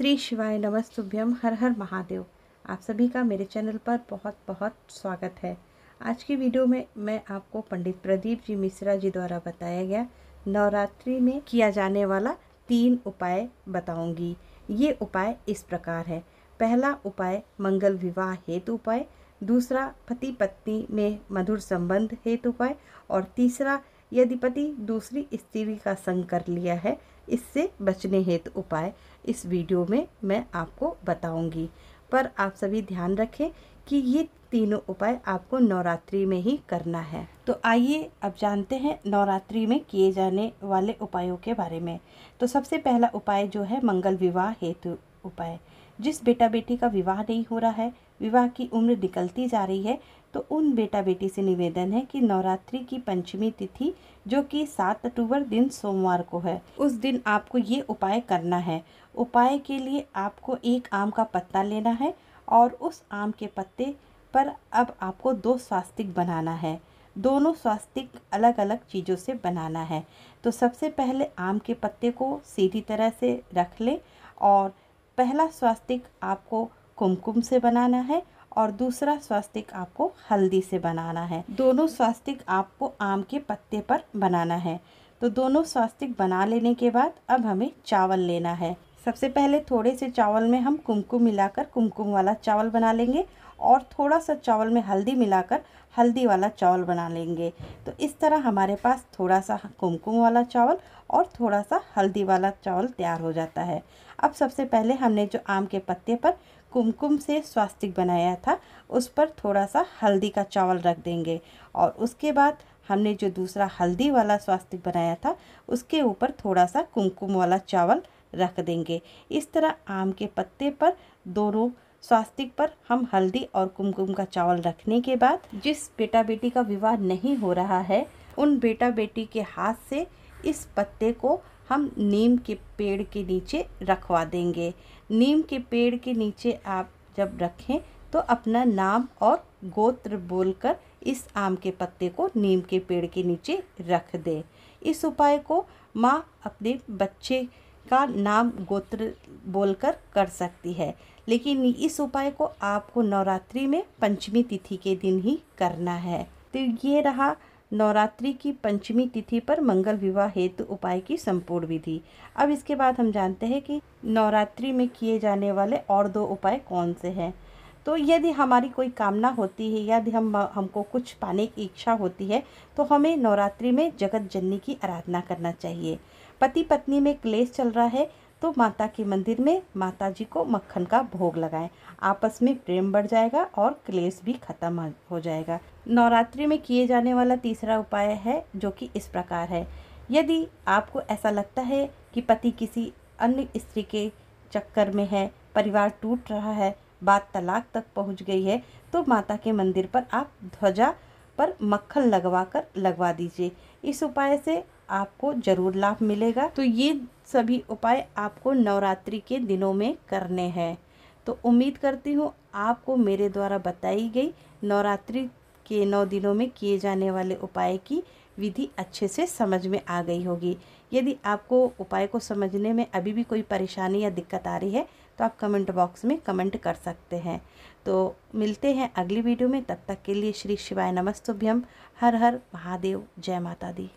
श्री शिवाय नमस्तुभ्यम हर हर महादेव आप सभी का मेरे चैनल पर बहुत बहुत स्वागत है आज की वीडियो में मैं आपको पंडित प्रदीप जी मिश्रा जी द्वारा बताया गया नवरात्रि में किया जाने वाला तीन उपाय बताऊंगी ये उपाय इस प्रकार है पहला उपाय मंगल विवाह हेतु उपाय दूसरा पति पत्नी में मधुर संबंध हेतु उपाय और तीसरा यदि पति दूसरी स्त्री का संग कर लिया है इससे बचने हेतु उपाय इस वीडियो में मैं आपको बताऊंगी पर आप सभी ध्यान रखें कि ये तीनों उपाय आपको नवरात्रि में ही करना है तो आइए अब जानते हैं नवरात्रि में किए जाने वाले उपायों के बारे में तो सबसे पहला उपाय जो है मंगल विवाह हेतु उपाय जिस बेटा बेटी का विवाह नहीं हो रहा है विवाह की उम्र निकलती जा रही है तो उन बेटा बेटी से निवेदन है कि नवरात्रि की पंचमी तिथि जो कि सात अक्टूबर दिन सोमवार को है उस दिन आपको ये उपाय करना है उपाय के लिए आपको एक आम का पत्ता लेना है और उस आम के पत्ते पर अब आपको दो स्वास्तिक बनाना है दोनों स्वास्तिक अलग अलग चीज़ों से बनाना है तो सबसे पहले आम के पत्ते को सीधी तरह से रख लें और पहला स्वास्तिक आपको कुमकुम से बनाना है और दूसरा स्वास्तिक आपको हल्दी से बनाना है दोनों स्वास्तिक आपको आम के पत्ते पर बनाना है तो दोनों स्वास्तिक बना लेने के बाद अब हमें चावल लेना है सबसे पहले थोड़े से चावल में हम कुमकुम मिलाकर कुमकुम वाला चावल बना लेंगे और थोड़ा सा चावल में हल्दी मिलाकर हल्दी वाला चावल बना लेंगे तो इस तरह हमारे पास थोड़ा सा कुमकुम वाला चावल और थोड़ा सा हल्दी वाला चावल तैयार हो जाता है अब सबसे पहले हमने जो आम के पत्ते पर कुमकुम से स्वास्तिक बनाया था उस पर थोड़ा सा हल्दी का चावल रख देंगे और उसके बाद हमने जो दूसरा हल्दी वाला स्वास्तिक बनाया था उसके ऊपर थोड़ा सा कुमकुम वाला चावल रख देंगे इस तरह आम के पत्ते पर दोनों स्वास्तिक पर हम हल्दी और कुमकुम का चावल रखने के बाद जिस बेटा बेटी का विवाह नहीं हो रहा है उन बेटा बेटी के हाथ से इस पत्ते को हम नीम के पेड़ के नीचे रखवा देंगे नीम के पेड़ के नीचे आप जब रखें तो अपना नाम और गोत्र बोलकर इस आम के पत्ते को नीम के पेड़ के नीचे रख दें इस उपाय को माँ अपने बच्चे का नाम गोत्र बोलकर कर सकती है लेकिन इस उपाय को आपको नवरात्रि में पंचमी तिथि के दिन ही करना है तो ये रहा नवरात्रि की पंचमी तिथि पर मंगल विवाह हेतु उपाय की संपूर्ण विधि अब इसके बाद हम जानते हैं कि नवरात्रि में किए जाने वाले और दो उपाय कौन से हैं तो यदि हमारी कोई कामना होती है यदि हम हमको कुछ पाने की इच्छा होती है तो हमें नवरात्रि में जगत जननी की आराधना करना चाहिए पति पत्नी में क्लेश चल रहा है तो माता के मंदिर में माता जी को मक्खन का भोग लगाएं आपस में प्रेम बढ़ जाएगा और क्लेश भी खत्म हो जाएगा नवरात्रि में किए जाने वाला तीसरा उपाय है जो कि इस प्रकार है यदि आपको ऐसा लगता है कि पति किसी अन्य स्त्री के चक्कर में है परिवार टूट रहा है बात तलाक तक पहुंच गई है तो माता के मंदिर पर आप ध्वजा पर मक्खन लगवा कर लगवा दीजिए इस उपाय से आपको ज़रूर लाभ मिलेगा तो ये सभी उपाय आपको नवरात्रि के दिनों में करने हैं तो उम्मीद करती हूँ आपको मेरे द्वारा बताई गई नवरात्रि के नौ दिनों में किए जाने वाले उपाय की विधि अच्छे से समझ में आ गई होगी यदि आपको उपाय को समझने में अभी भी कोई परेशानी या दिक्कत आ रही है तो आप कमेंट बॉक्स में कमेंट कर सकते हैं तो मिलते हैं अगली वीडियो में तब तक के लिए श्री शिवाय नमस्तुभ्यम हर हर महादेव जय माता दी